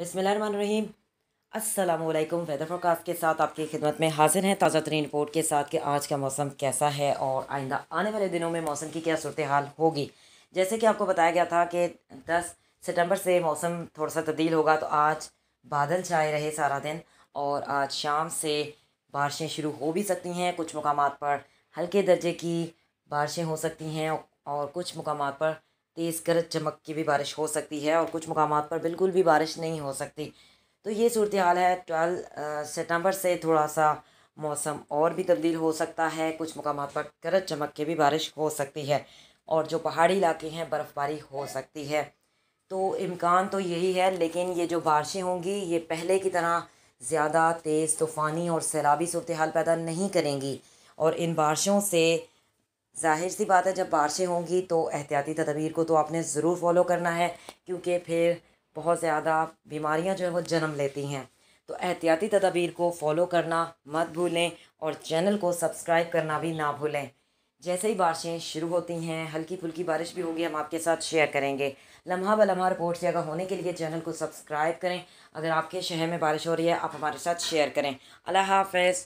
बसमीम Aslam weather forecast के साथ आपकी खिदमत में हाजिर हैं ताज़ा तरीन रिपोर्ट के साथ कि आज का मौसम कैसा है और आइंदा आने वाले दिनों में मौसम की क्या सूरत हाल होगी जैसे कि आपको बताया गया था कि दस सितंबर से मौसम थोड़ा सा तब्दील होगा तो आज बादल छाए रहे सारा दिन और आज शाम से बारिशें शुरू हो भी सकती हैं कुछ मकाम पर हल्के दर्जे की बारिशें हो सकती हैं और कुछ मकाम पर तेज़ गरज चमक की भी बारिश हो सकती है और कुछ मकाम पर बिल्कुल भी बारिश नहीं हो सकती तो ये सूरत हाल है ट्वेल्व सितंबर से थोड़ा सा मौसम और भी तब्दील हो सकता है कुछ मकाम पर गरज चमक के भी बारिश हो सकती है और जो पहाड़ी इलाके हैं बर्फ़बारी हो सकती है तो इम्कान तो यही है लेकिन ये जो बारिशें होंगी ये पहले की तरह ज़्यादा तेज़ तूफ़ानी और सैलाबी सूरत हाल पैदा नहीं करेंगी और इन बारिशों से जाहिर सी बात है जब बारिशें होंगी तो एहतियाती तदबीर को तो आपने ज़रूर फॉलो करना है क्योंकि फिर बहुत ज़्यादा बीमारियां जो है वो जन्म लेती हैं तो एहतियाती तदबीर को फॉलो करना मत भूलें और चैनल को सब्सक्राइब करना भी ना भूलें जैसे ही बारिशें शुरू होती हैं हल्की फुल्की बारिश भी होगी हम आपके साथ शेयर करेंगे लम्हा ब लम्हा रिपोर्ट से आगा होने के लिए चैनल को सब्सक्राइब करें अगर आपके शहर में बारिश हो रही है आप हमारे साथ शेयर करें अल्लाह हाफ